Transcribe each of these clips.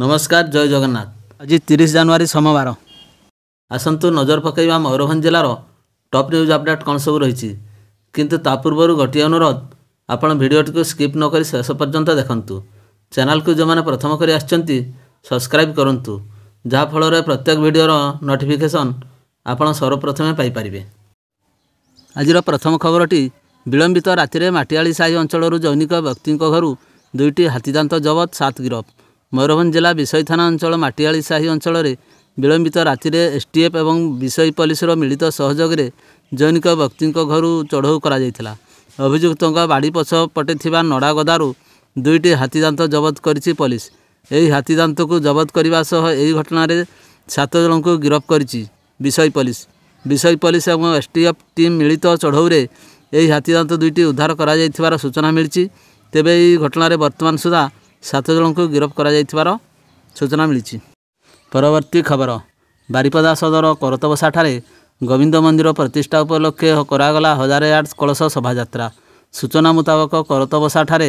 ନମସ୍କାର ଜୟ ଜଗନ୍ନାଥ ଆଜି ତିରିଶ ଜାନୁଆରୀ ସୋମବାର ଆସନ୍ତୁ ନଜର ପକାଇବା ମୟୂରଭଞ୍ଜ ଜିଲ୍ଲାର ଟପ୍ ନ୍ୟୁଜ୍ ଅପଡ଼େଟ୍ କ'ଣ ସବୁ ରହିଛି କିନ୍ତୁ ତା ପୂର୍ବରୁ ଗୋଟିଏ ଅନୁରୋଧ ଆପଣ ଭିଡ଼ିଓଟିକୁ ସ୍କିପ୍ ନ କରି ଶେଷ ପର୍ଯ୍ୟନ୍ତ ଦେଖନ୍ତୁ ଚ୍ୟାନେଲକୁ ଯେଉଁମାନେ ପ୍ରଥମ କରି ଆସିଛନ୍ତି ସବସ୍କ୍ରାଇବ୍ କରନ୍ତୁ ଯାହାଫଳରେ ପ୍ରତ୍ୟେକ ଭିଡ଼ିଓର ନୋଟିଫିକେସନ୍ ଆପଣ ସର୍ବପ୍ରଥମେ ପାଇପାରିବେ ଆଜିର ପ୍ରଥମ ଖବରଟି ବିଳମ୍ବିତ ରାତିରେ ମାଟିଆଳି ସାହି ଅଞ୍ଚଳରୁ ଜୈନିକ ବ୍ୟକ୍ତିଙ୍କ ଘରୁ ଦୁଇଟି ହାତୀଦାନ୍ତ ଜବତ ସାତ ଗିରଫ ମୟୂରଭଞ୍ଜ ଜିଲ୍ଲା ବିଷୟ ଥାନା ଅଞ୍ଚଳ ମାଟିଆଳି ସାହି ଅଞ୍ଚଳରେ ବିଳମ୍ବିତ ରାତିରେ ଏସ୍ ଟି ଏଫ୍ ଏବଂ ବିଷୟ ପୋଲିସର ମିଳିତ ସହଯୋଗରେ ଜୈନିକ ବ୍ୟକ୍ତିଙ୍କ ଘରୁ ଚଢ଼ଉ କରାଯାଇଥିଲା ଅଭିଯୁକ୍ତଙ୍କ ବାଡ଼ି ପଛ ପଟେ ଥିବା ନଡ଼ାଗଦାରୁ ଦୁଇଟି ହାତୀଦାନ୍ତ ଜବତ କରିଛି ପୋଲିସ ଏହି ହାତୀଦାନ୍ତକୁ ଜବତ କରିବା ସହ ଏହି ଘଟଣାରେ ସାତ ଜଣଙ୍କୁ ଗିରଫ କରିଛି ବିଷୟ ପୋଲିସ ବିଷୟ ପୋଲିସ ଏବଂ ଏସ୍ ଟି ଏଫ୍ ଟିମ୍ ମିଳିତ ଚଢ଼ଉରେ ଏହି ହାତୀଦାନ୍ତ ଦୁଇଟି ଉଦ୍ଧାର କରାଯାଇଥିବାର ସୂଚନା ମିଳିଛି ତେବେ ଏହି ଘଟଣାରେ ବର୍ତ୍ତମାନ ସୁଦ୍ଧା ସାତ ଜଣଙ୍କୁ ଗିରଫ କରାଯାଇଥିବାର ସୂଚନା ମିଳିଛି ପରବର୍ତ୍ତୀ ଖବର ବାରିପଦା ସଦର କରତବସାଠାରେ ଗୋବିନ୍ଦ ମନ୍ଦିର ପ୍ରତିଷ୍ଠା ଉପଲକ୍ଷେ କରାଗଲା ହଜାରେ ଆଠ କଳସ ଶୋଭାଯାତ୍ରା ସୂଚନା ମୁତାବକ କରତବସାଠାରେ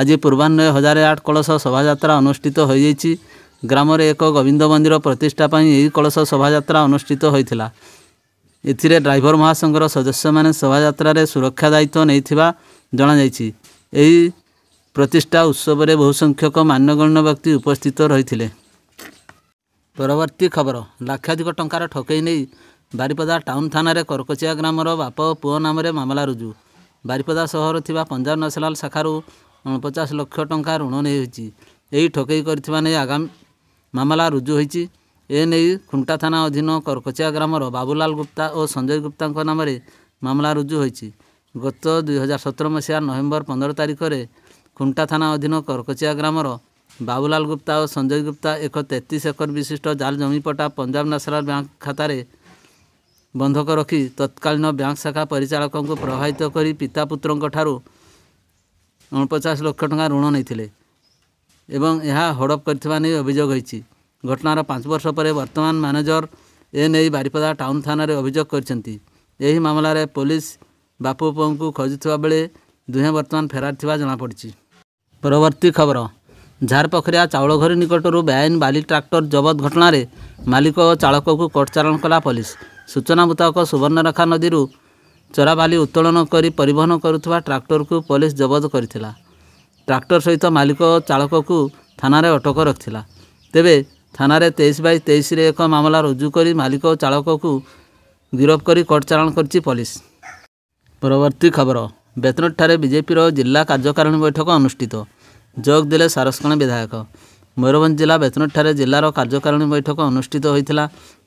ଆଜି ପୂର୍ବାହ୍ନ ହଜାରେ ଆଠ କଳସ ଶୋଭାଯାତ୍ରା ଅନୁଷ୍ଠିତ ହୋଇଯାଇଛି ଗ୍ରାମରେ ଏକ ଗୋବିନ୍ଦ ମନ୍ଦିର ପ୍ରତିଷ୍ଠା ପାଇଁ ଏହି କଳସ ଶୋଭାଯାତ୍ରା ଅନୁଷ୍ଠିତ ହୋଇଥିଲା ଏଥିରେ ଡ୍ରାଇଭର ମହାସଂଘର ସଦସ୍ୟମାନେ ଶୋଭାଯାତ୍ରାରେ ସୁରକ୍ଷା ଦାୟିତ୍ୱ ନେଇଥିବା ଜଣାଯାଇଛି ଏହି ପ୍ରତିଷ୍ଠା ଉତ୍ସବରେ ବହୁ ସଂଖ୍ୟକ ମାନ୍ୟଗଣ୍ୟ ବ୍ୟକ୍ତି ଉପସ୍ଥିତ ରହିଥିଲେ ପରବର୍ତ୍ତୀ ଖବର ଲକ୍ଷାଧିକ ଟଙ୍କାର ଠକେଇ ନେଇ ବାରିପଦା ଟାଉନ୍ ଥାନାରେ କର୍କଚିଆ ଗ୍ରାମର ବାପ ପୁଅ ନାମରେ ମାମଲା ରୁଜୁ ବାରିପଦା ସହର ଥିବା ପଞ୍ଜାବ ନ୍ୟାସନାଲ୍ ଶାଖାରୁ ଅଣପଚାଶ ଲକ୍ଷ ଟଙ୍କା ଋଣ ନେଇହୋଇଛି ଏହି ଠକେଇ କରିଥିବା ନେଇ ଆଗାମୀ ମାମଲା ରୁଜୁ ହୋଇଛି ଏ ନେଇ ଖୁଣ୍ଟା ଥାନା ଅଧୀନ କର୍କଚିଆ ଗ୍ରାମର ବାବୁଲାଲ ଗୁପ୍ତା ଓ ସଞ୍ଜୟ ଗୁପ୍ତାଙ୍କ ନାମରେ ମାମଲା ରୁଜୁ ହୋଇଛି ଗତ ଦୁଇହଜାର ସତର ମସିହା ନଭେମ୍ବର ପନ୍ଦର ତାରିଖରେ ଖୁଣ୍ଟା ଥାନା ଅଧୀନ କର୍କଚିଆ ଗ୍ରାମର ବାବୁଲାଲ ଗୁପ୍ତା ଓ ସଞ୍ଜୟ ଗୁପ୍ତା ଏକ ତେତିଶ ଏକର ବିଶିଷ୍ଟ ଜାଲ ଜମିପଟା ପଞ୍ଜାବ ନ୍ୟାସନାଲ୍ ବ୍ୟାଙ୍କ ଖାତାରେ ବନ୍ଧକ ରଖି ତତ୍କାଳୀନ ବ୍ୟାଙ୍କ ଶାଖା ପରିଚାଳକଙ୍କୁ ପ୍ରଭାବିତ କରି ଠାରୁ ଅଣପଚାଶ ଲକ୍ଷ ଟଙ୍କା ଋଣ ନେଇଥିଲେ ଏବଂ ଏହା ହଡ଼ପ କରିଥିବା ନେଇ ଅଭିଯୋଗ ହୋଇଛି ଘଟଣାର ପାଞ୍ଚ ବର୍ଷ ପରେ ବର୍ତ୍ତମାନ ମ୍ୟାନେଜର ଏ ନେଇ ବାରିପଦା ଟାଉନ୍ ଥାନାରେ ଅଭିଯୋଗ କରିଛନ୍ତି ଏହି ମାମଲାରେ ପୋଲିସ ବାପୁ ପୁଅଙ୍କୁ ଖୋଜୁଥିବା ବେଳେ ଦୁହେଁ ବର୍ତ୍ତମାନ ଫେରାର ଥିବା ଜଣାପଡ଼ିଛି ପରବର୍ତ୍ତୀ ଖବର ଝାରପୋଖରିଆ ଚାଉଳଘରି ନିକଟରୁ ବେଆଇନ ବାଲି ଟ୍ରାକ୍ଟର ଜବତ ଘଟଣାରେ ମାଲିକ ଓ ଚାଳକକୁ କୋର୍ଟଚାଳନ କଲା ପୋଲିସ ସୂଚନା ମୁତାବକ ସୁବର୍ଣ୍ଣରେଖା ନଦୀରୁ ଚୋରା ବାଲି ଉତ୍ତୋଳନ କରି ପରିବହନ କରୁଥିବା ଟ୍ରାକ୍ଟରକୁ ପୋଲିସ ଜବତ କରିଥିଲା ଟ୍ରାକ୍ଟର ସହିତ ମାଲିକ ଓ ଚାଳକକୁ ଥାନାରେ ଅଟକ ରଖିଥିଲା ତେବେ ଥାନାରେ ତେଇଶ ବାଇ ତେଇଶରେ ଏକ ମାମଲା ରୁଜୁ କରି ମାଲିକ ଓ ଚାଳକକୁ ଗିରଫ କରି କୋର୍ଟଚାଳନ କରିଛି ପୋଲିସ ପରବର୍ତ୍ତୀ ଖବର ବେତନଠାରେ ବିଜେପିର ଜିଲ୍ଲା କାର୍ଯ୍ୟକାରିଣୀ ବୈଠକ ଅନୁଷ୍ଠିତ ଯୋଗ ଦେଲେ ସାରସ୍କଣ ବିଧାୟକ ମୟୂରଭଞ୍ଜ ଜିଲ୍ଲା ବେତନଠାରେ ଜିଲ୍ଲାର କାର୍ଯ୍ୟକାରିଣୀ ବୈଠକ ଅନୁଷ୍ଠିତ ହୋଇଥିଲା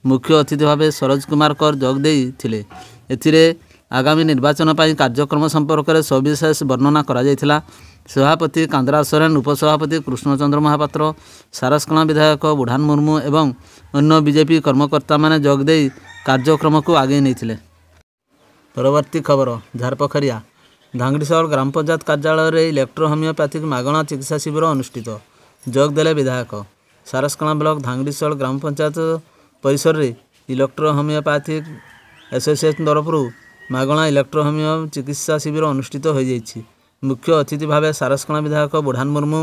ମୁଖ୍ୟ ଅତିଥି ଭାବେ ସରୋଜ କୁମାର କର ଯୋଗ ଦେଇଥିଲେ ଏଥିରେ ଆଗାମୀ ନିର୍ବାଚନ ପାଇଁ କାର୍ଯ୍ୟକ୍ରମ ସମ୍ପର୍କରେ ସବିଶେଷ ବର୍ଣ୍ଣନା କରାଯାଇଥିଲା ସଭାପତି କାନ୍ଦ୍ରା ସୋରେନ୍ ଉପସଭାପତି କୃଷ୍ଣଚନ୍ଦ୍ର ମହାପାତ୍ର ସାରସ୍କଣା ବିଧାୟକ ବୁଢ଼ାନ ମୁର୍ମୁ ଏବଂ ଅନ୍ୟ ବିଜେପି କର୍ମକର୍ତ୍ତାମାନେ ଯୋଗଦେଇ କାର୍ଯ୍ୟକ୍ରମକୁ ଆଗେଇ ନେଇଥିଲେ ପରବର୍ତ୍ତୀ ଖବର ଝାରପଖରିଆ ଧାଙ୍ଗଡ଼ିସାଳ ଗ୍ରାମ ପଞ୍ଚାୟତ କାର୍ଯ୍ୟାଳୟରେ ଇଲେକ୍ଟ୍ରୋ ହୋମିଓପାଥିକ୍ ମାଗଣା ଚିକିତ୍ସା ଶିବିର ଅନୁଷ୍ଠିତ ଯୋଗ ଦେଲେ ବିଧାୟକ ସାରସକଣା ବ୍ଲକ ଧାଙ୍ଗଡ଼ିସାଳ ଗ୍ରାମ ପଞ୍ଚାୟତ ପରିସରରେ ଇଲେକ୍ଟ୍ରୋ ହୋମିଓପାଥିକ୍ ଆସୋସିଏସନ୍ ତରଫରୁ ମାଗଣା ଇଲେକ୍ଟ୍ରୋ ହୋମିଓ ଚିକିତ୍ସା ଶିବିର ଅନୁଷ୍ଠିତ ହୋଇଯାଇଛି ମୁଖ୍ୟ ଅତିଥି ଭାବେ ସାରସକଣା ବିଧାୟକ ବୁଢ଼ାନ ମୁର୍ମୁ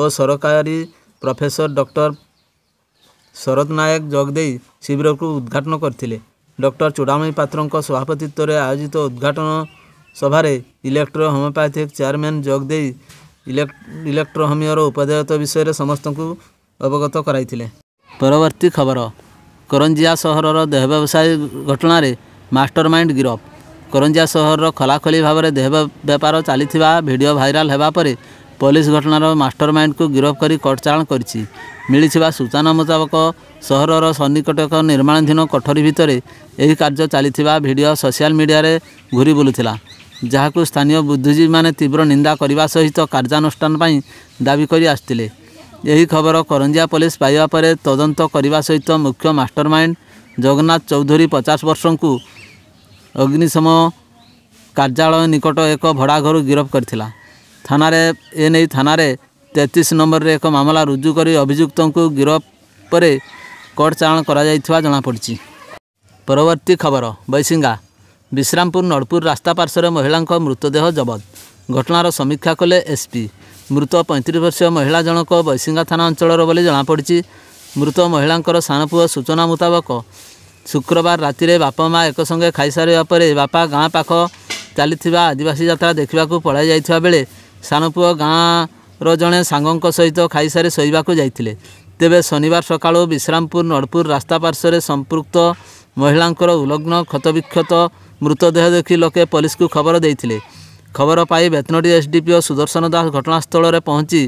ଓ ସରକାରୀ ପ୍ରଫେସର ଡକ୍ଟର ଶରତ ନାୟକ ଯୋଗଦେଇ ଶିବିରକୁ ଉଦ୍ଘାଟନ କରିଥିଲେ ଡକ୍ଟର ଚୂଡ଼ାମଣି ପାତ୍ରଙ୍କ ସଭାପତିତ୍ୱରେ ଆୟୋଜିତ ଉଦ୍ଘାଟନ ସଭାରେ ଇଲେକ୍ଟ୍ରୋ ହୋମିଓପାଥିକ୍ ଚେୟାରମ୍ୟାନ୍ ଯୋଗ ଦେଇ ଇଲେକ୍ଟ୍ରୋ ହୋମିଓର ଉପଦେୟତ ବିଷୟରେ ସମସ୍ତଙ୍କୁ ଅବଗତ କରାଇଥିଲେ ପରବର୍ତ୍ତୀ ଖବର କରଞ୍ଜିଆ ସହରର ଦେହ ବ୍ୟବସାୟ ଘଟଣାରେ ମାଷ୍ଟର ମାଇଣ୍ଡ ଗିରଫ କରଞ୍ଜିଆ ସହରର ଖୋଲାଖୋଲି ଭାବରେ ଦେହ ବେପାର ଚାଲିଥିବା ଭିଡ଼ିଓ ଭାଇରାଲ୍ ହେବା ପରେ ପୋଲିସ ଘଟଣାର ମାଷ୍ଟର ମାଇଣ୍ଡକୁ ଗିରଫ କରି କଟଚାଳ କରିଛି ମିଳିଥିବା ସୂଚନା ମୁତାବକ ସହରର ସନ୍ନିକଟ ଏକ ନିର୍ମାଣାଧୀନ କୋଠରୀ ଭିତରେ ଏହି କାର୍ଯ୍ୟ ଚାଲିଥିବା ଭିଡ଼ିଓ ସୋସିଆଲ ମିଡ଼ିଆରେ ଘୁରି ବୁଲୁଥିଲା ଯାହାକୁ ସ୍ଥାନୀୟ ବୁଦ୍ଧିଜୀବୀମାନେ ତୀବ୍ର ନିନ୍ଦା କରିବା ସହିତ କାର୍ଯ୍ୟାନୁଷ୍ଠାନ ପାଇଁ ଦାବି କରି ଆସିଥିଲେ ଏହି ଖବର କରଞ୍ଜିଆ ପୋଲିସ ପାଇବା ପରେ ତଦନ୍ତ କରିବା ସହିତ ମୁଖ୍ୟ ମାଷ୍ଟର ମାଇଣ୍ଡ ଜଗନ୍ନାଥ ଚୌଧୁରୀ ପଚାଶ ବର୍ଷଙ୍କୁ ଅଗ୍ନିଶମ କାର୍ଯ୍ୟାଳୟ ନିକଟ ଏକ ଭଡ଼ାଘରୁ ଗିରଫ କରିଥିଲା ଥାନାରେ ଏନେଇ ଥାନାରେ ତେତିଶ ନମ୍ବରରେ ଏକ ମାମଲା ରୁଜୁ କରି ଅଭିଯୁକ୍ତଙ୍କୁ ଗିରଫ ପରେ କୋର୍ଟ ଚାଳନ କରାଯାଇଥିବା ଜଣାପଡ଼ିଛି ପରବର୍ତ୍ତୀ ଖବର ବୈଶିଙ୍ଗା विश्रामपुर नड़पुर रास्ता पार्श्व महिला मृतदेह जबत घटनार समीक्षा कले एसपी मृत पैंतीस वर्ष महिला जनक बैसींगा थाना अंचल बोली जमापड़ मृत महिला सान पु सूचना मुताबक शुक्रवार राति बापा माँ एक संगे खाई सारे बापा गाँ पाख चली आदिवासी जित्रा देखा पलाई जाता बेले सान पु गाँर जड़े सांगों सहित खाई सारी शोक जाते तेब शनिवार सका विश्रामपुर नड़पुर रास्ता पार्श्व संपुक्त ମହିଳାଙ୍କର ଉଲଗ୍ନ କ୍ଷତବିକ୍ଷତ ମୃତଦେହ ଦେଖି ଲୋକେ ପୋଲିସକୁ ଖବର ଦେଇଥିଲେ ଖବର ପାଇ ବେତନଟି ଏସ୍ଡିପିଓ ସୁଦର୍ଶନ ଦାସ ଘଟଣାସ୍ଥଳରେ ପହଞ୍ଚି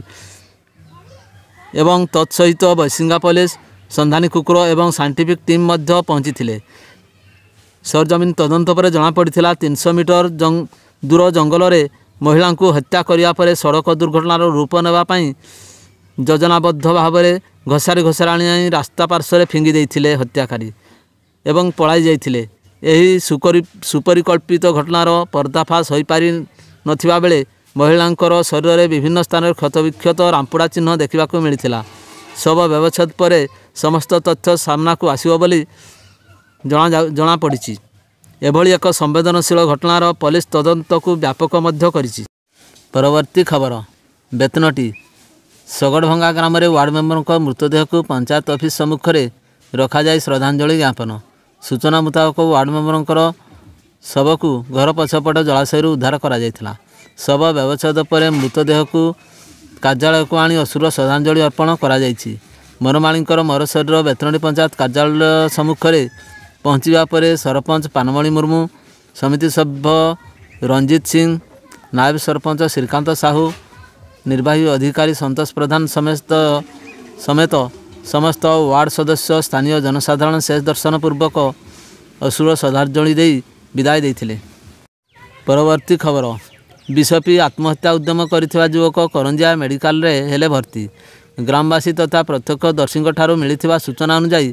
ଏବଂ ତତ୍ସହିତ ବୈସିଙ୍ଗା ପୋଲିସ ସନ୍ଧାନୀ କୁକୁର ଏବଂ ସାଇଣ୍ଟିଫିକ୍ ଟିମ୍ ମଧ୍ୟ ପହଞ୍ଚିଥିଲେ ସରଜମିନ ତଦନ୍ତ ପରେ ଜଣାପଡ଼ିଥିଲା ତିନିଶହ ମିଟର ଦୂର ଜଙ୍ଗଲରେ ମହିଳାଙ୍କୁ ହତ୍ୟା କରିବା ପରେ ସଡ଼କ ଦୁର୍ଘଟଣାର ରୂପ ନେବା ପାଇଁ ଯୋଜନାବଦ୍ଧ ଭାବରେ ଘୋଷାରି ଘୋଷାରି ଆଣି ରାସ୍ତା ପାର୍ଶ୍ୱରେ ଫିଙ୍ଗି ଦେଇଥିଲେ ହତ୍ୟାକାରୀ ଏବଂ ପଳାଇ ଯାଇଥିଲେ ଏହି ସୁପରି ସୁପରିକଳ୍ପିତ ଘଟଣାର ପର୍ଦ୍ଦାଫାସ ହୋଇପାରି ନଥିବା ବେଳେ ମହିଳାଙ୍କର ଶରୀରରେ ବିଭିନ୍ନ ସ୍ଥାନରେ କ୍ଷତବିକ୍ଷତ ରାମ୍ପୁଡ଼ା ଚିହ୍ନ ଦେଖିବାକୁ ମିଳିଥିଲା ଶବ ବ୍ୟବଚ୍ଛେଦ ପରେ ସମସ୍ତ ତଥ୍ୟ ସାମ୍ନାକୁ ଆସିବ ବୋଲି ଜଣାପଡ଼ିଛି ଏଭଳି ଏକ ସମ୍ବେଦନଶୀଳ ଘଟଣାର ପୋଲିସ ତଦନ୍ତକୁ ବ୍ୟାପକ ମଧ୍ୟ କରିଛି ପରବର୍ତ୍ତୀ ଖବର ବେତନଟି ଶଗଡ଼ଭଙ୍ଗା ଗ୍ରାମରେ ୱାର୍ଡ଼ ମେମ୍ବରଙ୍କ ମୃତଦେହକୁ ପଞ୍ଚାୟତ ଅଫିସ୍ ସମ୍ମୁଖରେ ରଖାଯାଇ ଶ୍ରଦ୍ଧାଞ୍ଜଳି ଜ୍ଞାପନ ସୂଚନା ମୁତାବକ ୱାର୍ଡ଼ ମେମ୍ବରଙ୍କର ଶବକୁ ଘର ପଛପଟ ଜଳାଶୟରୁ ଉଦ୍ଧାର କରାଯାଇଥିଲା ଶବ ବ୍ୟବଚ୍ଛେଦ ପରେ ମୃତଦେହକୁ କାର୍ଯ୍ୟାଳୟକୁ ଆଣି ଅସୁର ଶ୍ରଦ୍ଧାଞ୍ଜଳି ଅର୍ପଣ କରାଯାଇଛି ମରମାଳିଙ୍କର ମରଶରୀର ବେତନଡ଼ି ପଞ୍ଚାୟତ କାର୍ଯ୍ୟାଳୟ ସମ୍ମୁଖରେ ପହଞ୍ଚିବା ପରେ ସରପଞ୍ଚ ପାନମଣି ମୁର୍ମୁ ସମିତି ସଭ୍ୟ ରଞ୍ଜିତ ସିଂ ନାୟବ ସରପଞ୍ଚ ଶ୍ରୀକାନ୍ତ ସାହୁ ନିର୍ବାହୀ ଅଧିକାରୀ ସନ୍ତୋଷ ପ୍ରଧାନ ସମେତ ସମେତ ସମସ୍ତ ୱାର୍ଡ଼ ସଦସ୍ୟ ସ୍ଥାନୀୟ ଜନସାଧାରଣ ଶେଷ ଦର୍ଶନ ପୂର୍ବକ ଅଶୁଳ ଶ୍ରଦ୍ଧାଞ୍ଜଳି ଦେଇ ବିଦାୟ ଦେଇଥିଲେ ପରବର୍ତ୍ତୀ ଖବର ବିଷପି ଆତ୍ମହତ୍ୟା ଉଦ୍ୟମ କରିଥିବା ଯୁବକ କରଞ୍ଜିଆ ମେଡ଼ିକାଲରେ ହେଲେ ଭର୍ତ୍ତି ଗ୍ରାମବାସୀ ତଥା ପ୍ରତ୍ୟକ୍ଷଦର୍ଶୀଙ୍କଠାରୁ ମିଳିଥିବା ସୂଚନା ଅନୁଯାୟୀ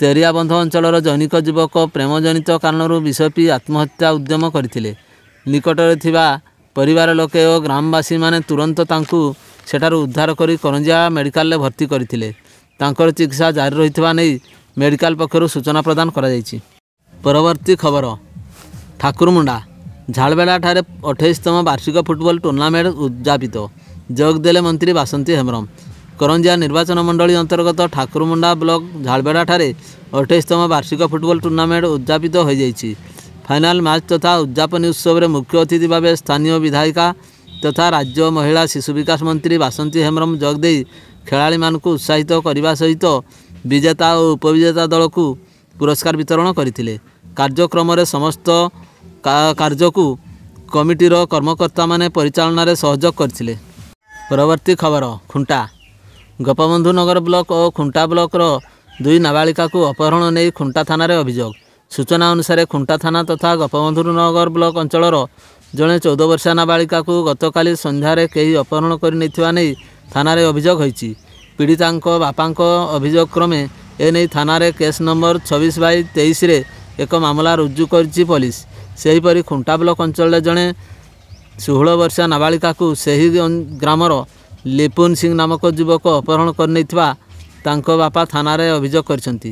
ତେରିଆବନ୍ଧ ଅଞ୍ଚଳର ଜୈନିକ ଯୁବକ ପ୍ରେମଜନିତ କାରଣରୁ ବିଷପି ଆତ୍ମହତ୍ୟା ଉଦ୍ୟମ କରିଥିଲେ ନିକଟରେ ଥିବା ପରିବାର ଲୋକେ ଓ ଗ୍ରାମବାସୀମାନେ ତୁରନ୍ତ ତାଙ୍କୁ ସେଠାରୁ ଉଦ୍ଧାର କରି କରଞ୍ଜିଆ ମେଡ଼ିକାଲରେ ଭର୍ତ୍ତି କରିଥିଲେ ତାଙ୍କର ଚିକିତ୍ସା ଜାରି ରହିଥିବା ନେଇ ମେଡ଼ିକାଲ ପକ୍ଷରୁ ସୂଚନା ପ୍ରଦାନ କରାଯାଇଛି ପରବର୍ତ୍ତୀ ଖବର ଠାକୁରମୁଣ୍ଡା ଝାଳବେଡ଼ାଠାରେ ଅଠେଇଶତମ ବାର୍ଷିକ ଫୁଟବଲ ଟୁର୍ଣ୍ଣାମେଣ୍ଟ ଉଦ୍ଯାପିତ ଯୋଗ ଦେଲେ ମନ୍ତ୍ରୀ ବାସନ୍ତୀ ହେମ୍ରମ କରଞ୍ଜିଆ ନିର୍ବାଚନ ମଣ୍ଡଳୀ ଅନ୍ତର୍ଗତ ଠାକୁରମୁଣ୍ଡା ବ୍ଲକ ଝାଳବେଡ଼ାଠାରେ ଅଠେଇଶତମ ବାର୍ଷିକ ଫୁଟବଲ ଟୁର୍ଣ୍ଣାମେଣ୍ଟ ଉଦ୍ଯାପିତ ହୋଇଯାଇଛି ଫାଇନାଲ ମ୍ୟାଚ୍ ତଥା ଉଦ୍ଯାପନୀ ଉତ୍ସବରେ ମୁଖ୍ୟ ଅତିଥି ଭାବେ ସ୍ଥାନୀୟ ବିଧାୟିକା ତଥା ରାଜ୍ୟ ମହିଳା ଶିଶୁ ବିକାଶ ମନ୍ତ୍ରୀ ବାସନ୍ତୀ ହେମ୍ରମ ଯୋଗଦେଇ ଖେଳାଳିମାନଙ୍କୁ ଉତ୍ସାହିତ କରିବା ସହିତ ବିଜେତା ଓ ଉପବିଜେତା ଦଳକୁ ପୁରସ୍କାର ବିତରଣ କରିଥିଲେ କାର୍ଯ୍ୟକ୍ରମରେ ସମସ୍ତ କାର୍ଯ୍ୟକୁ କମିଟିର କର୍ମକର୍ତ୍ତାମାନେ ପରିଚାଳନାରେ ସହଯୋଗ କରିଥିଲେ ପରବର୍ତ୍ତୀ ଖବର ଖୁଣ୍ଟା ଗୋପବନ୍ଧୁ ନଗର ବ୍ଲକ ଓ ଖୁଣ୍ଟା ବ୍ଲକର ଦୁଇ ନାବାଳିକାକୁ ଅପହରଣ ନେଇ ଖୁଣ୍ଟା ଥାନାରେ ଅଭିଯୋଗ ସୂଚନା ଅନୁସାରେ ଖୁଣ୍ଟା ଥାନା ତଥା ଗୋପବନ୍ଧୁ ନଗର ବ୍ଲକ ଅଞ୍ଚଳର ଜଣେ ଚଉଦ ବର୍ଷିଆ ନାବାଳିକାକୁ ଗତକାଲି ସନ୍ଧ୍ୟାରେ କେହି ଅପହରଣ କରିନେଇଥିବା ନେଇ ଥାନାରେ ଅଭିଯୋଗ ହୋଇଛି ପୀଡ଼ିତାଙ୍କ ବାପାଙ୍କ ଅଭିଯୋଗ କ୍ରମେ ଏନେଇ ଥାନାରେ କେସ୍ ନମ୍ବର ଛବିଶ ବାଇ ତେଇଶରେ ଏକ ମାମଲା ରୁଜୁ କରିଛି ପୋଲିସ ସେହିପରି ଖୁଣ୍ଟା ବ୍ଲକ ଅଞ୍ଚଳରେ ଜଣେ ଷୋହଳ ବର୍ଷିଆ ନାବାଳିକାକୁ ସେହି ଗ୍ରାମର ଲିପୁନ ସିଂ ନାମକ ଯୁବକ ଅପହରଣ କରିନେଇଥିବା ତାଙ୍କ ବାପା ଥାନାରେ ଅଭିଯୋଗ କରିଛନ୍ତି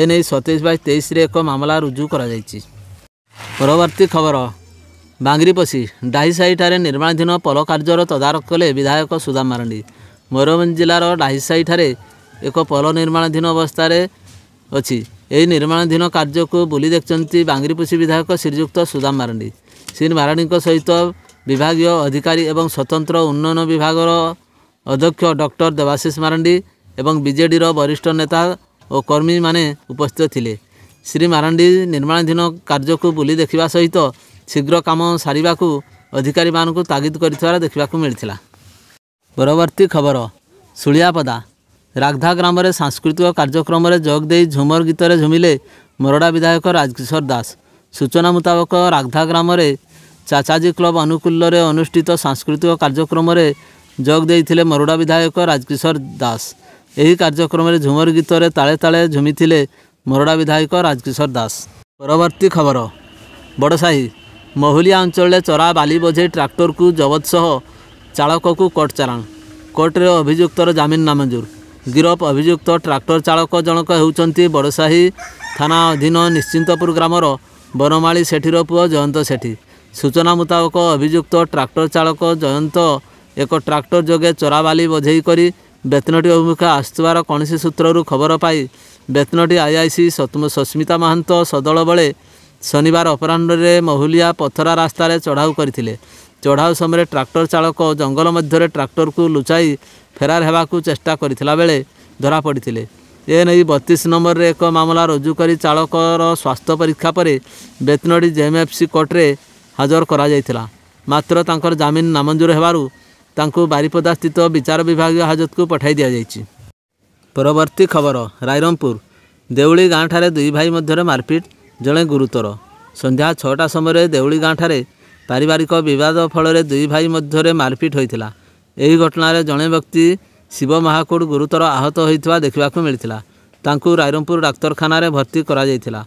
ଏନେଇ ସତେଇଶ ବାଇ ତେଇଶରେ ଏକ ମାମଲା ରୁଜୁ କରାଯାଇଛି ପରବର୍ତ୍ତୀ ଖବର ବାଙ୍ଗ୍ରିପଶି ଡାହିସାହିଠାରେ ନିର୍ମାଣାଧୀନ ପୋଲ କାର୍ଯ୍ୟର ତଦାରଖ କଲେ ବିଧାୟକ ସୁଦାମ ମାରଣ୍ଡି ମୟୂରଭଞ୍ଜ ଜିଲ୍ଲାର ଡାହିସାହିଠାରେ ଏକ ପୋଲ ନିର୍ମାଣାଧୀନ ଅବସ୍ଥାରେ ଅଛି ଏହି ନିର୍ମାଣାଧୀନ କାର୍ଯ୍ୟକୁ ବୁଲି ଦେଖିଛନ୍ତି ବାଙ୍ଗ୍ରିପୋଷି ବିଧାୟକ ଶ୍ରୀଯୁକ୍ତ ସୁଦାମ ମାରଣ୍ଡି ଶ୍ରୀ ମାରଣ୍ଡିଙ୍କ ସହିତ ବିଭାଗୀୟ ଅଧିକାରୀ ଏବଂ ସ୍ୱତନ୍ତ୍ର ଉନ୍ନୟନ ବିଭାଗର ଅଧ୍ୟକ୍ଷ ଡକ୍ଟର ଦେବାଶିଷ ମାରଣ୍ଡି ଏବଂ ବିଜେଡ଼ିର ବରିଷ୍ଠ ନେତା ଓ କର୍ମୀମାନେ ଉପସ୍ଥିତ ଥିଲେ ଶ୍ରୀ ମାରଣ୍ଡି ନିର୍ମାଣାଧୀନ କାର୍ଯ୍ୟକୁ ବୁଲି ଦେଖିବା ସହିତ ଶୀଘ୍ର କାମ ସାରିବାକୁ ଅଧିକାରୀମାନଙ୍କୁ ତାଗିଦ କରିଥିବାର ଦେଖିବାକୁ ମିଳିଥିଲା ପରବର୍ତ୍ତୀ ଖବର ସୁଳିଆପଦା ରାଗଧା ଗ୍ରାମରେ ସାଂସ୍କୃତିକ କାର୍ଯ୍ୟକ୍ରମରେ ଯୋଗ ଦେଇ ଝୁମର ଗୀତରେ ଝୁମିଲେ ମରଡ଼ା ବିଧାୟକ ରାଜକିଶୋର ଦାସ ସୂଚନା ମୁତାବକ ରାଗଧା ଗ୍ରାମରେ ଚାଚାଜୀ କ୍ଲବ ଅନୁକୂଲରେ ଅନୁଷ୍ଠିତ ସାଂସ୍କୃତିକ କାର୍ଯ୍ୟକ୍ରମରେ ଯୋଗ ଦେଇଥିଲେ ମରୁଡ଼ା ବିଧାୟକ ରାଜକିଶୋର ଦାସ ଏହି କାର୍ଯ୍ୟକ୍ରମରେ ଝୁମର ଗୀତରେ ତାଳେ ତାଳେ ଝୁମିଥିଲେ ମରୁଡ଼ା ବିଧାୟକ ରାଜକିଶୋର ଦାସ ପରବର୍ତ୍ତୀ ଖବର ବଡ଼ସାହି ମହୁଲିଆ ଅଞ୍ଚଳରେ ଚରା ବାଲି ବୋଝେଇ ଟ୍ରାକ୍ଟରକୁ ଜବତ ସହ ଚାଳକକୁ କୋର୍ଟ ଚାଲାଣ କୋର୍ଟରେ ଅଭିଯୁକ୍ତର ଜାମିନ ନାମଞ୍ଜୁର ଗିରଫ ଅଭିଯୁକ୍ତ ଟ୍ରାକ୍ଟର ଚାଳକ ଜଣକ ହେଉଛନ୍ତି ବଡ଼ସାହି ଥାନା ଅଧୀନ ନିଶ୍ଚିନ୍ତପୁର ଗ୍ରାମର ବନମାଳୀ ସେଠୀର ପୁଅ ଜୟନ୍ତ ସେଠୀ ସୂଚନା ମୁତାବକ ଅଭିଯୁକ୍ତ ଟ୍ରାକ୍ଟର ଚାଳକ ଜୟନ୍ତ ଏକ ଟ୍ରାକ୍ଟର ଯୋଗେ ଚରା ବାଲି ବୋଝେଇ କରି ବେତନଟୀ ଅଭିମୁଖେ ଆସୁଥିବାର କୌଣସି ସୂତ୍ରରୁ ଖବର ପାଇ ବେତନଟୀ ଆଇଆଇସି ସସ୍ମିତା ମହାନ୍ତ ସଦଳ ବଳେ ଶନିବାର ଅପରାହ୍ନରେ ମହୁଲିଆ ପଥରା ରାସ୍ତାରେ ଚଢ଼ାଉ କରିଥିଲେ ଚଢ଼ାଉ ସମୟରେ ଟ୍ରାକ୍ଟର ଚାଳକ ଜଙ୍ଗଲ ମଧ୍ୟରେ ଟ୍ରାକ୍ଟରକୁ ଲୁଚାଇ ଫେରାର ହେବାକୁ ଚେଷ୍ଟା କରିଥିଲା ବେଳେ ଧରାପଡ଼ିଥିଲେ ଏ ନେଇ ବତିଶ ନମ୍ବରରେ ଏକ ମାମଲା ରୁଜୁ କରି ଚାଳକର ସ୍ୱାସ୍ଥ୍ୟ ପରୀକ୍ଷା ପରେ ବେତନଡ଼ି ଜେଏମ୍ଏଫ୍ସି କୋର୍ଟରେ ହାଜର କରାଯାଇଥିଲା ମାତ୍ର ତାଙ୍କର ଜାମିନ ନାମଞ୍ଜୁର ହେବାରୁ ତାଙ୍କୁ ବାରିପଦାସ୍ଥିତ ବିଚାର ବିଭାଗୀୟ ହାଜତକୁ ପଠାଇ ଦିଆଯାଇଛି ପରବର୍ତ୍ତୀ ଖବର ରାଇରମ୍ପୁର ଦେଉଳି ଗାଁଠାରେ ଦୁଇ ଭାଇ ମଧ୍ୟରେ ମାରପିଟ୍ ଜଣେ ଗୁରୁତର ସନ୍ଧ୍ୟା ଛଅଟା ସମୟରେ ଦେଉଳି ଗାଁଠାରେ ପାରିବାରିକ ବିବାଦ ଫଳରେ ଦୁଇ ଭାଇ ମଧ୍ୟରେ ମାରପିଟ୍ ହୋଇଥିଲା ଏହି ଘଟଣାରେ ଜଣେ ବ୍ୟକ୍ତି ଶିବ ମହାକୁଡ଼ ଗୁରୁତର ଆହତ ହୋଇଥିବା ଦେଖିବାକୁ ମିଳିଥିଲା ତାଙ୍କୁ ରାଇରଙ୍ଗପୁର ଡାକ୍ତରଖାନାରେ ଭର୍ତ୍ତି କରାଯାଇଥିଲା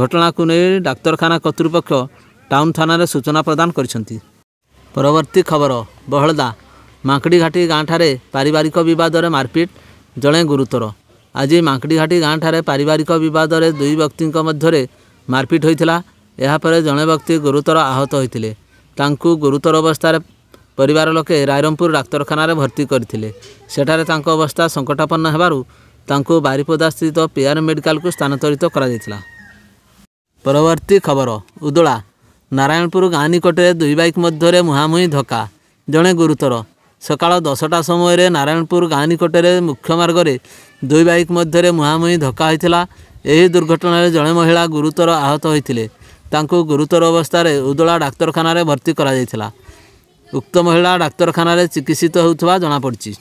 ଘଟଣାକୁ ନେଇ ଡାକ୍ତରଖାନା କର୍ତ୍ତୃପକ୍ଷ ଟାଉନ୍ ଥାନାରେ ସୂଚନା ପ୍ରଦାନ କରିଛନ୍ତି ପରବର୍ତ୍ତୀ ଖବର ବହଳଦା ମାଙ୍କଡ଼ିଘାଟି ଗାଁଠାରେ ପାରିବାରିକ ବିବାଦରେ ମାରପିଟ୍ ଜଣେ ଗୁରୁତର ଆଜି ମାଙ୍କଡ଼ିଘାଟି ଗାଁଠାରେ ପାରିବାରିକ ବିବାଦରେ ଦୁଇ ବ୍ୟକ୍ତିଙ୍କ ମଧ୍ୟରେ ମାରପିଟ୍ ହୋଇଥିଲା ଏହାପରେ ଜଣେ ବ୍ୟକ୍ତି ଗୁରୁତର ଆହତ ହୋଇଥିଲେ ତାଙ୍କୁ ଗୁରୁତର ଅବସ୍ଥାରେ ପରିବାର ଲୋକେ ରାଇରମ୍ପୁର ଡାକ୍ତରଖାନାରେ ଭର୍ତ୍ତି କରିଥିଲେ ସେଠାରେ ତାଙ୍କ ଅବସ୍ଥା ସଙ୍କଟାପନ୍ନ ହେବାରୁ ତାଙ୍କୁ ବାରିପଦାସ୍ଥିତ ପିଆର୍ ମେଡ଼ିକାଲକୁ ସ୍ଥାନାନ୍ତରିତ କରାଯାଇଥିଲା ପରବର୍ତ୍ତୀ ଖବର ଉଦୋଳା ନାରାୟଣପୁର ଗାଁ ନିକଟରେ ଦୁଇ ବାଇକ୍ ମଧ୍ୟରେ ମୁହାଁମୁହିଁ ଧକ୍କା ଜଣେ ଗୁରୁତର ସକାଳ ଦଶଟା ସମୟରେ ନାରାୟଣପୁର ଗାଁ ନିକଟରେ ମୁଖ୍ୟ ମାର୍ଗରେ ଦୁଇ ବାଇକ୍ ମଧ୍ୟରେ ମୁହାଁମୁହିଁ ଧକ୍କା ହୋଇଥିଲା ଏହି ଦୁର୍ଘଟଣାରେ ଜଣେ ମହିଳା ଗୁରୁତର ଆହତ ହୋଇଥିଲେ ତାଙ୍କୁ ଗୁରୁତର ଅବସ୍ଥାରେ ଉଦଳା ଡାକ୍ତରଖାନାରେ ଭର୍ତ୍ତି କରାଯାଇଥିଲା ଉକ୍ତ ମହିଳା ଡାକ୍ତରଖାନାରେ ଚିକିତ୍ସିତ ହେଉଥିବା ଜଣାପଡ଼ିଛି